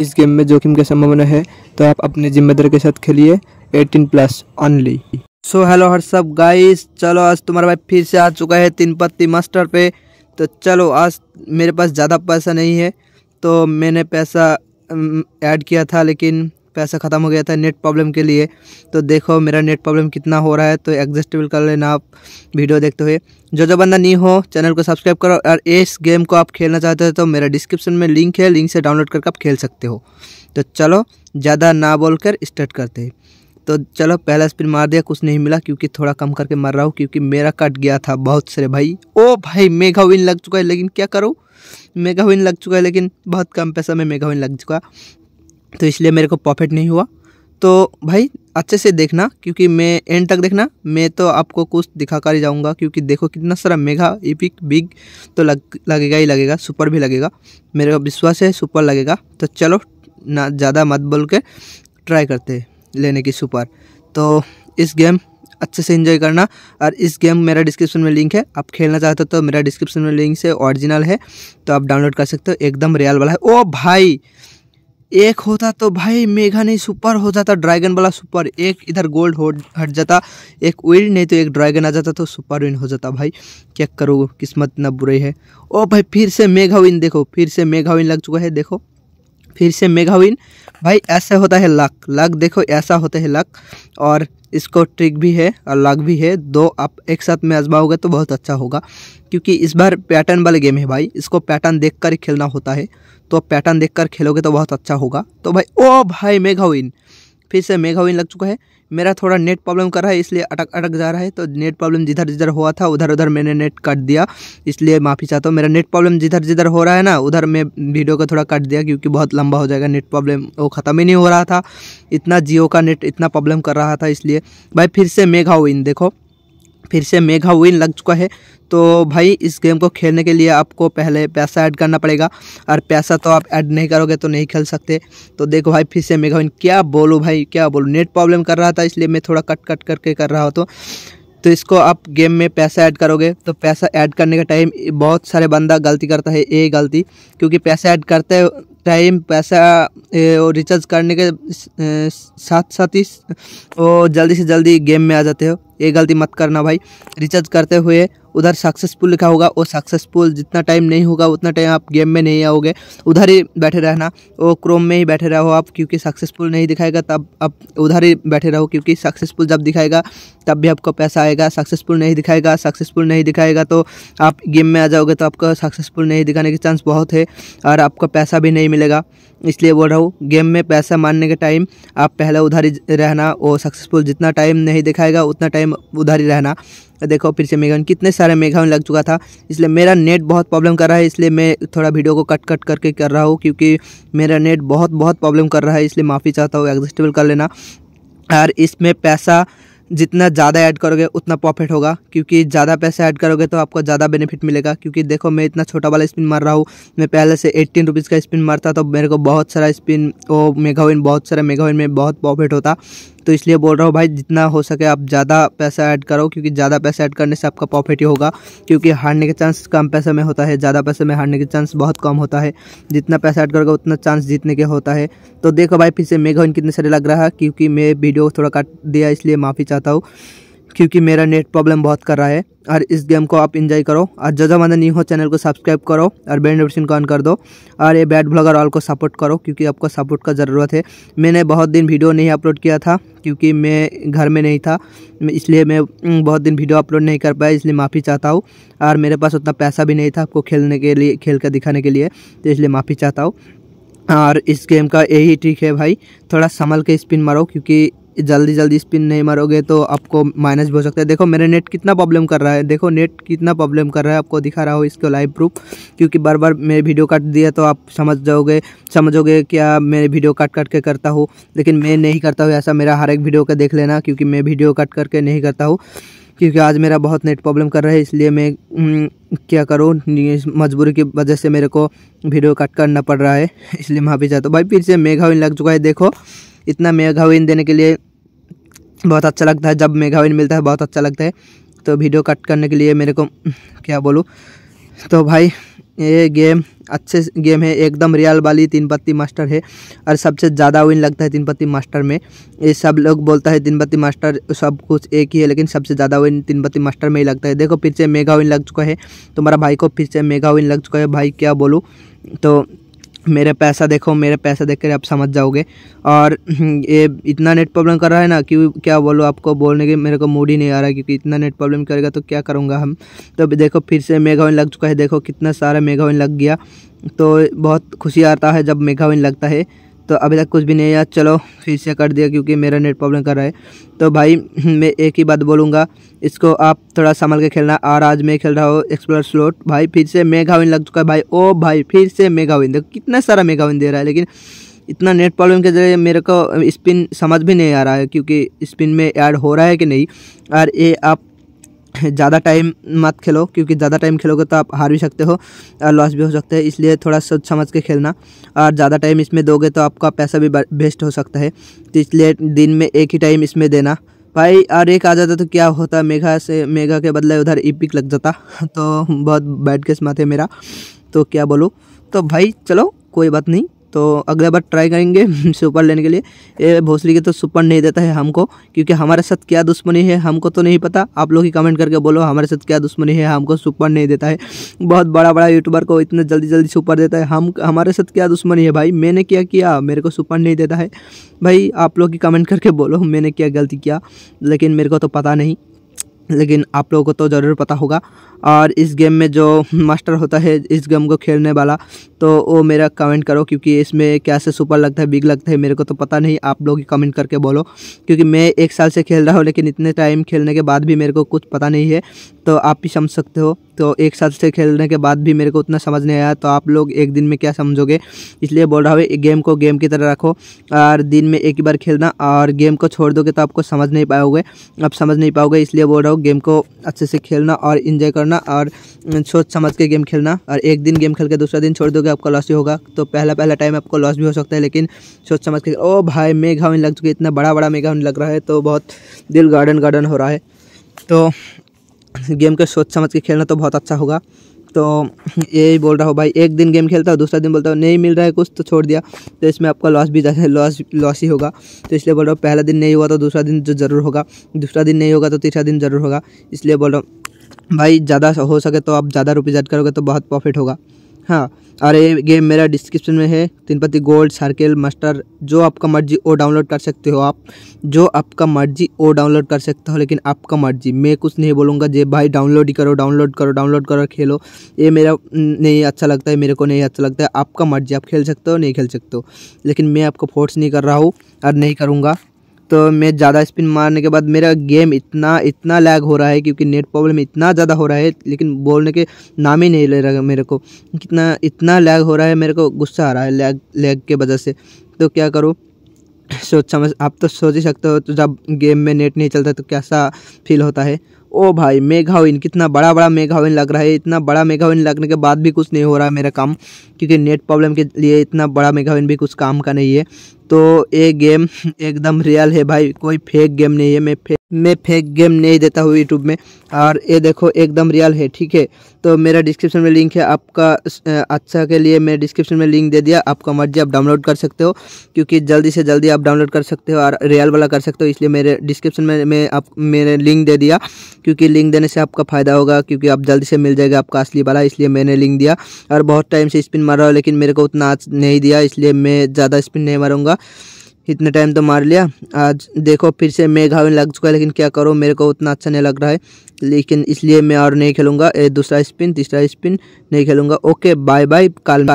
इस गेम में जोखिम की संभावना है तो आप अपने जिम्मेदार के साथ खेलिए 18 प्लस ऑनली सो हेलो हर सब गाइस चलो आज तुम्हारा भाई फिर से आ चुका है तीन पत्ती मास्टर पे तो चलो आज मेरे पास ज़्यादा पैसा नहीं है तो मैंने पैसा ऐड किया था लेकिन पैसा ख़त्म हो गया था नेट प्रॉब्लम के लिए तो देखो मेरा नेट प्रॉब्लम कितना हो रहा है तो एडजस्टेबल कर लेना आप वीडियो देखते हुए जो जो बंदा नहीं हो चैनल को सब्सक्राइब करो और इस गेम को आप खेलना चाहते हो तो मेरा डिस्क्रिप्शन में लिंक है लिंक से डाउनलोड करके आप खेल सकते हो तो चलो ज़्यादा ना बोल कर स्टार्ट करते हैं तो चलो पहला स्पिन मार दिया कुछ नहीं मिला क्योंकि थोड़ा कम करके मर रहा हूँ क्योंकि मेरा कट गया था बहुत सारे भाई ओ भाई मेघा विन लग चुका है लेकिन क्या करूँ मेगा विन लग चुका है लेकिन बहुत कम पैसा में मेगा विन लग चुका तो इसलिए मेरे को प्रॉफिट नहीं हुआ तो भाई अच्छे से देखना क्योंकि मैं एंड तक देखना मैं तो आपको कुछ दिखा कर ही जाऊँगा क्योंकि देखो कितना सारा मेगा इपिक बिग तो लग लगेगा ही लगेगा सुपर भी लगेगा मेरे को विश्वास है सुपर लगेगा तो चलो ना ज़्यादा मत बोल के ट्राई करते हैं लेने की सुपर तो इस गेम अच्छे से इन्जॉय करना और इस गेम मेरा डिस्क्रिप्शन में लिंक है आप खेलना चाहते हो तो मेरा डिस्क्रिप्शन में लिंक से ओरिजिनल है तो आप डाउनलोड कर सकते हो एकदम रियल वाला है ओ भाई एक होता तो भाई मेघा नहीं सुपर हो जाता ड्रैगन वाला सुपर एक इधर गोल्ड हो हट जाता एक विन नहीं तो एक ड्रैगन आ जाता तो सुपर विन हो जाता भाई क्या करो किस्मत ना बुरी है ओ भाई फिर से मेघा विन देखो फिर से मेघा विन लग चुका है देखो फिर से मेघा विन भाई ऐसा होता है लक लक देखो ऐसा होता है लक और इसको ट्रिक भी है और लक भी है दो आप एक साथ में आजमाओगे तो बहुत अच्छा होगा क्योंकि इस बार पैटर्न वाला गेम है भाई इसको पैटर्न देख कर खेलना होता है तो पैटर्न देखकर खेलोगे तो बहुत अच्छा होगा तो भाई ओ भाई मेघाविन फिर से मेघाविन लग चुका है मेरा थोड़ा नेट प्रॉब्लम कर रहा है इसलिए अटक अटक जा रहा है तो नेट प्रॉब्लम जिधर जिधर हुआ था उधर उधर मैंने नेट कट दिया इसलिए माफ़ी चाहता हूँ मेरा नेट प्रॉब्लम जिधर जिधर हो रहा है ना उधर मैं वीडियो को थोड़ा कट दिया क्योंकि बहुत लंबा हो जाएगा नेट प्रॉब्लम वो ख़त्म ही नहीं हो रहा था इतना जियो का नेट इतना प्रॉब्लम कर रहा था इसलिए भाई फिर से मेघाविन देखो फिर से मेगा विन लग चुका है तो भाई इस गेम को खेलने के लिए आपको पहले पैसा ऐड करना पड़ेगा और पैसा तो आप ऐड नहीं करोगे तो नहीं खेल सकते तो देखो भाई फिर से मेगा विन क्या बोलूँ भाई क्या बोलूँ नेट प्रॉब्लम कर रहा था इसलिए मैं थोड़ा कट कट करके कर रहा हूँ तो तो इसको आप गेम में पैसा ऐड करोगे तो पैसा ऐड करने का टाइम बहुत सारे बंदा गलती करता है ये गलती क्योंकि पैसा ऐड करते टाइम पैसा और रिचार्ज करने के साथ साथ ही वो जल्दी से जल्दी गेम में आ जाते हो ये गलती मत करना भाई रिचार्ज करते हुए उधर सक्सेसफुल लिखा होगा वो सक्सेसफुल जितना टाइम नहीं होगा उतना टाइम आप गेम में नहीं आओगे उधर ही बैठे रहना वो क्रोम में ही बैठे रहो आप क्योंकि सक्सेसफुल नहीं दिखाएगा तब आप उधर ही बैठे रहो क्योंकि सक्सेसफुल जब दिखाएगा तब भी आपको पैसा आएगा सक्सेसफुल नहीं दिखाएगा सक्सेसफुल नहीं दिखाएगा तो आप गेम में आ जाओगे तो आपको सक्सेसफुल नहीं दिखाने के चांस बहुत है और आपको पैसा भी नहीं मिलेगा इसलिए बोल रहा हूँ गेम में पैसा मानने के टाइम आप पहले उधर ही रहना वो सक्सेसफुल जितना टाइम नहीं दिखाएगा उतना टाइम उधर ही रहना देखो फिर से मेगा कितने सारे मेगा लग चुका था इसलिए मेरा नेट बहुत प्रॉब्लम कर रहा है इसलिए मैं थोड़ा वीडियो को कट कट करके कर रहा हूँ क्योंकि मेरा नेट बहुत बहुत प्रॉब्लम कर रहा है इसलिए माफ़ी चाहता हूँ एडजस्टेबल कर लेना और इसमें पैसा जितना ज़्यादा ऐड करोगे उतना प्रॉफिट होगा क्योंकि ज़्यादा पैसा ऐड करोगे तो आपको ज़्यादा बेनिफिट मिलेगा क्योंकि देखो मैं इतना छोटा वाला स्पिन मार रहा हूँ मैं पहले से एट्टीन रुपीज़ का स्पिन मारता तो मेरे को बहुत सारा स्पिन वो मेगाविन बहुत सारा मेगाविन में बहुत प्रॉफिट होता तो इसलिए बोल रहा हूँ भाई जितना हो सके आप ज़्यादा पैसा ऐड करो क्योंकि ज़्यादा पैसा ऐड करने से आपका प्रॉफिट ही होगा क्योंकि हारने के चांस कम पैसे में होता है ज़्यादा पैसे में हारने के चांस बहुत कम होता है जितना पैसा ऐड करोगे उतना चांस जीतने के होता है तो देखो भाई फिर से इन कितने सारे लग रहा है क्योंकि मैं वीडियो थोड़ा काट दिया इसलिए माफ़ी चाहता हूँ क्योंकि मेरा नेट प्रॉब्लम बहुत कर रहा है और इस गेम को आप इंजॉय करो और जो जो न्यू नहीं हो चैनल को सब्सक्राइब करो और बेल नोटिफिकेशन को ऑन कर दो और ये बैड ब्लॉगर ऑल को सपोर्ट करो क्योंकि आपको सपोर्ट का ज़रूरत है मैंने बहुत दिन वीडियो नहीं अपलोड किया था क्योंकि मैं घर में नहीं था इसलिए मैं बहुत दिन वीडियो अपलोड नहीं कर पाया इसलिए माफ़ी चाहता हूँ और मेरे पास उतना पैसा भी नहीं था आपको खेलने के लिए खेल कर दिखाने के लिए तो इसलिए माफ़ी चाहता हूँ और इस गेम का यही ट्रिक है भाई थोड़ा संभल के स्पिन मारो क्योंकि जल्दी जल्दी स्पिन नहीं मारोगे तो आपको माइनस भी हो सकता है देखो मेरे नेट कितना प्रॉब्लम कर रहा है देखो नेट कितना प्रॉब्लम कर रहा है आपको दिखा रहा हो इसको लाइव प्रूफ क्योंकि बार बार मैं वीडियो काट दिया तो आप समझ जाओगे समझोगे क्या मैं वीडियो काट काट के करता हूँ लेकिन मैं नहीं करता हूँ ऐसा मेरा हर एक वीडियो का देख लेना क्योंकि मैं वीडियो काट करके नहीं करता हूँ क्योंकि आज मेरा बहुत नेट प्रॉब्लम कर रहा है इसलिए मैं हम्म, क्या करूँ मजबूरी की वजह से मेरे को वीडियो कट करना पड़ रहा है इसलिए माफी चाहता हूँ भाई फिर से मेघाविन लग चुका है देखो इतना मेघाविन देने के लिए बहुत अच्छा लगता है जब मेघाविन मिलता है बहुत अच्छा लगता है तो वीडियो कट करने के लिए मेरे को क्या बोलूँ तो भाई ये गेम अच्छे गेम है एकदम रियल वाली तीन पत्ती मास्टर है और सबसे ज़्यादा विन लगता है तीन पत्ती मास्टर में ये सब लोग बोलता है तीन पत्ती मास्टर सब कुछ एक ही है लेकिन सबसे ज़्यादा विन तीन पत्ती मास्टर में ही लगता है देखो फिर से मेगा विन लग चुका है तुम्हारा भाई को फिर से मेगा विन लग चुका है भाई क्या बोलूँ तो मेरा पैसा देखो मेरा पैसा देख कर आप समझ जाओगे और हम्म, ये इतना नेट प्रॉब्लम कर रहा है ना कि क्या बोलो आपको बोलने के मेरे को मूड ही नहीं आ रहा है क्योंकि इतना नेट प्रॉब्लम करेगा तो क्या करूँगा हम तो देखो फिर से मेगाविन लग चुका है देखो कितना सारा मेगाविन लग गया तो बहुत खुशी आता है जब मेगाविन लगता है तो अभी तक कुछ भी नहीं आया चलो फिर से कर दिया क्योंकि मेरा नेट प्रॉब्लम कर रहा है तो भाई मैं एक ही बात बोलूँगा इसको आप थोड़ा संभल के खेलना और आज मैं खेल रहा हूँ एक्सप्लोर स्लोट भाई फिर से मेगा विन लग चुका है भाई ओ भाई फिर से मेगा विन देखो कितना सारा मेगा विन दे रहा है लेकिन इतना नेट प्रॉब्लम के जरिए मेरे को स्पिन समझ भी नहीं आ रहा है क्योंकि स्पिन में ऐड हो रहा है कि नहीं और ये आप ज़्यादा टाइम मत खेलो क्योंकि ज़्यादा टाइम खेलोगे तो आप हार भी सकते हो और लॉस भी हो सकते हैं इसलिए थोड़ा सोच समझ के खेलना और ज़्यादा टाइम इसमें दोगे तो आपका पैसा भी वेस्ट हो सकता है तो इसलिए दिन में एक ही टाइम इसमें देना भाई और एक आ जाता तो क्या होता मेघा से मेघा के बदले उधर इपिक लग जाता तो बहुत बैड केस है मेरा तो क्या बोलूँ तो भाई चलो कोई बात नहीं तो अगला बार ट्राई करेंगे सुपर लेने के लिए ये भोसड़ी के तो सुपर नहीं देता है हमको क्योंकि हमारे साथ क्या दुश्मनी है हमको तो नहीं पता आप लोग ही कमेंट करके बोलो हमारे साथ क्या दुश्मनी है हमको सुपर नहीं देता है बहुत बड़ा बड़ा यूट्यूबर को इतना जल्दी जल्दी सुपर देता है हम हमारे साथ क्या दुश्मनी है भाई मैंने क्या किया मेरे को सुपर नहीं देता है भाई आप लोग ही कमेंट करके बोलो मैंने क्या गलती किया लेकिन मेरे को तो पता नहीं लेकिन आप लोगों को तो ज़रूर पता होगा और इस गेम में जो मास्टर होता है इस गेम को खेलने वाला तो वो मेरा कमेंट करो क्योंकि इसमें क्या से सुपर लगता है बिग लगता है मेरे को तो पता नहीं आप लोग ही कमेंट करके बोलो क्योंकि मैं एक साल से खेल रहा हूँ लेकिन इतने टाइम खेलने के बाद भी मेरे को कुछ पता नहीं है तो आप भी समझ सकते हो तो एक साथ से खेलने के बाद भी मेरे को उतना समझ नहीं आया तो आप लोग एक दिन में क्या समझोगे इसलिए बोल रहा हूँ गेम को गेम की तरह रखो और दिन में एक ही बार खेलना और गेम को छोड़ दोगे तो आपको समझ नहीं पाओगे आप समझ नहीं पाओगे इसलिए बोल रहा हूँ गेम को अच्छे से खेलना और इन्जॉय करना और सोच समझ के गेम खेलना और एक दिन गेम खेल के दूसरा दिन छोड़ दोगे आपका लॉस ही होगा तो पहला पहला टाइम आपको लॉस भी हो सकता है लेकिन सोच समझ के ओ भाई मेघा लग चुकी इतना बड़ा बड़ा मेघा लग रहा है तो बहुत दिल गार्डन गार्डन हो रहा है तो गेम के सोच समझ के खेलना तो बहुत अच्छा होगा तो यही बोल रहा हूँ भाई एक दिन गेम खेलता हूँ दूसरा दिन बोलता हूँ नहीं मिल रहा है कुछ तो छोड़ दिया तो इसमें आपका लॉस भी जाए लॉस लॉस ही होगा तो इसलिए बोल रहा हूँ पहला दिन नहीं हुआ तो दूसरा दिन जो ज़रूर होगा दूसरा दिन नहीं होगा तो तीसरा दिन ज़रूर होगा इसलिए बोल रहा हूँ भाई ज़्यादा हो सके तो आप ज़्यादा रुपये ऐड करोगे तो बहुत प्रॉफिट होगा हाँ और ये गेम मेरा डिस्क्रिप्शन में है तीन पत्ती गोल्ड सर्किल मास्टर जो आपका मर्जी वो डाउनलोड कर सकते हो आप जो आपका मर्जी वो डाउनलोड कर सकते हो लेकिन आपका मर्जी मैं कुछ नहीं बोलूँगा जे भाई डाउनलोड ही करो डाउनलोड करो डाउनलोड करो खेलो ये मेरा नहीं अच्छा लगता है मेरे को नहीं अच्छा लगता है आपका मर्जी आप खेल सकते हो नहीं खेल सकते हो लेकिन मैं आपको फोर्स नहीं कर रहा हूँ और नहीं करूँगा तो मैं ज़्यादा स्पिन मारने के बाद मेरा गेम इतना इतना लैग हो रहा है क्योंकि नेट प्रॉब्लम इतना ज़्यादा हो रहा है लेकिन बोलने के नाम ही नहीं ले रहा मेरे को कितना इतना लैग हो रहा है मेरे को गुस्सा आ रहा है लैग लैग के वजह से तो क्या करूँ सोच समझ आप तो सोच ही सकते हो तो जब गेम में नेट नहीं चलता तो कैसा फील होता है ओ भाई मेघाविन कितना बड़ा बड़ा मेघाविन लग रहा है इतना बड़ा मेघाविन लगने के बाद भी कुछ नहीं हो रहा है मेरा काम क्योंकि नेट प्रॉब्लम के लिए इतना बड़ा मेघाविन भी कुछ काम का नहीं है तो ये गेम एकदम रियल है भाई कोई फेक गेम नहीं है मैं फेक मैं फेक गेम नहीं देता हूँ यूट्यूब में और ये देखो एकदम रियल है ठीक है तो मेरा डिस्क्रिप्शन में लिंक है आपका अच्छा के लिए मैं डिस्क्रिप्शन में लिंक दे दिया आपका मर्जी आप डाउनलोड कर सकते हो क्योंकि जल्दी से जल्दी आप डाउनलोड कर सकते हो और रियल वाला कर सकते हो इसलिए मेरे डिस्क्रिप्शन में मैं आप मैंने लिंक दे दिया क्योंकि लिंक देने से आपका फ़ायदा होगा क्योंकि आप जल्दी से मिल जाएगा आपका असली वाला इसलिए मैंने लिंक दिया और बहुत टाइम से स्पिन मार रहा हूँ लेकिन मेरे को उतना नहीं दिया इसलिए मैं ज़्यादा स्पिन नहीं मारूँगा इतने टाइम तो मार लिया आज देखो फिर से मेघ लग चुका है लेकिन क्या करो मेरे को उतना अच्छा नहीं लग रहा है लेकिन इसलिए मैं और नहीं खेलूँगा दूसरा स्पिन तीसरा स्पिन नहीं खेलूँगा ओके बाय बाय काल